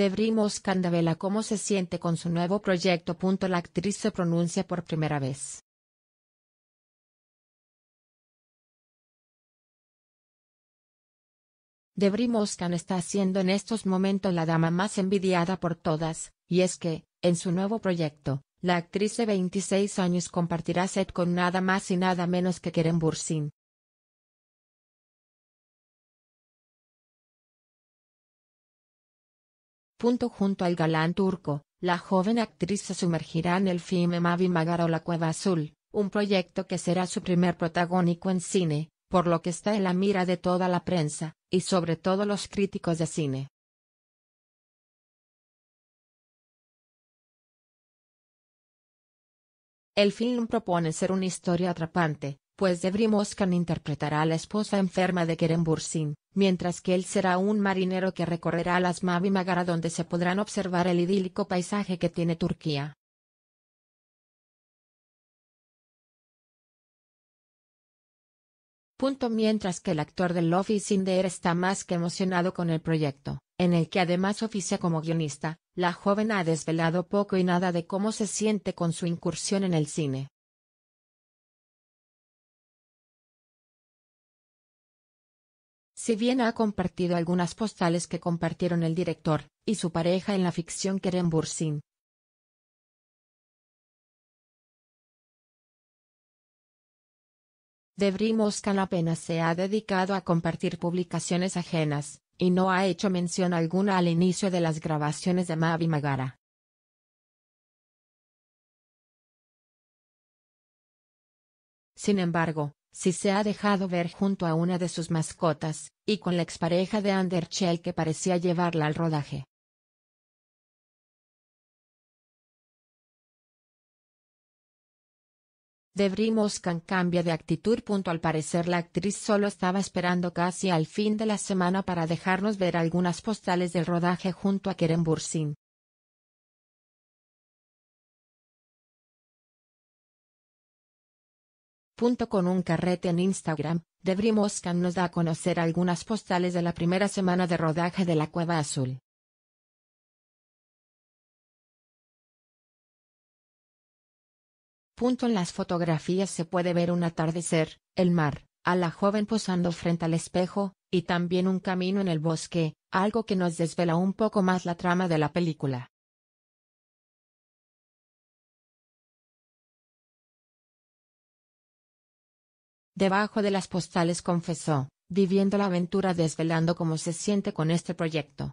Debrimos Candavela cómo se siente con su nuevo proyecto. La actriz se pronuncia por primera vez. Debri Moscan está siendo en estos momentos la dama más envidiada por todas, y es que, en su nuevo proyecto, la actriz de 26 años compartirá set con nada más y nada menos que Keren Bursin, junto al galán turco, la joven actriz se sumergirá en el filme Mavi o La Cueva Azul, un proyecto que será su primer protagónico en cine, por lo que está en la mira de toda la prensa, y sobre todo los críticos de cine. El film propone ser una historia atrapante, pues Devrim Oskan interpretará a la esposa enferma de Kerem Bursin, mientras que él será un marinero que recorrerá las Mavi Magara donde se podrán observar el idílico paisaje que tiene Turquía. Punto mientras que el actor del Love is in está más que emocionado con el proyecto, en el que además oficia como guionista, la joven ha desvelado poco y nada de cómo se siente con su incursión en el cine. Si bien ha compartido algunas postales que compartieron el director y su pareja en la ficción Keren Bursin. Debri Moscan apenas se ha dedicado a compartir publicaciones ajenas, y no ha hecho mención alguna al inicio de las grabaciones de Mavi Magara. Sin embargo, si se ha dejado ver junto a una de sus mascotas, y con la expareja de Anderchel que parecía llevarla al rodaje. Debris Moscan cambia de actitud. Al parecer la actriz solo estaba esperando casi al fin de la semana para dejarnos ver algunas postales del rodaje junto a Keren Bursin, Punto con un carrete en Instagram, Debri Moscan nos da a conocer algunas postales de la primera semana de rodaje de La Cueva Azul. Punto en las fotografías se puede ver un atardecer, el mar, a la joven posando frente al espejo, y también un camino en el bosque, algo que nos desvela un poco más la trama de la película. Debajo de las postales confesó, viviendo la aventura desvelando cómo se siente con este proyecto.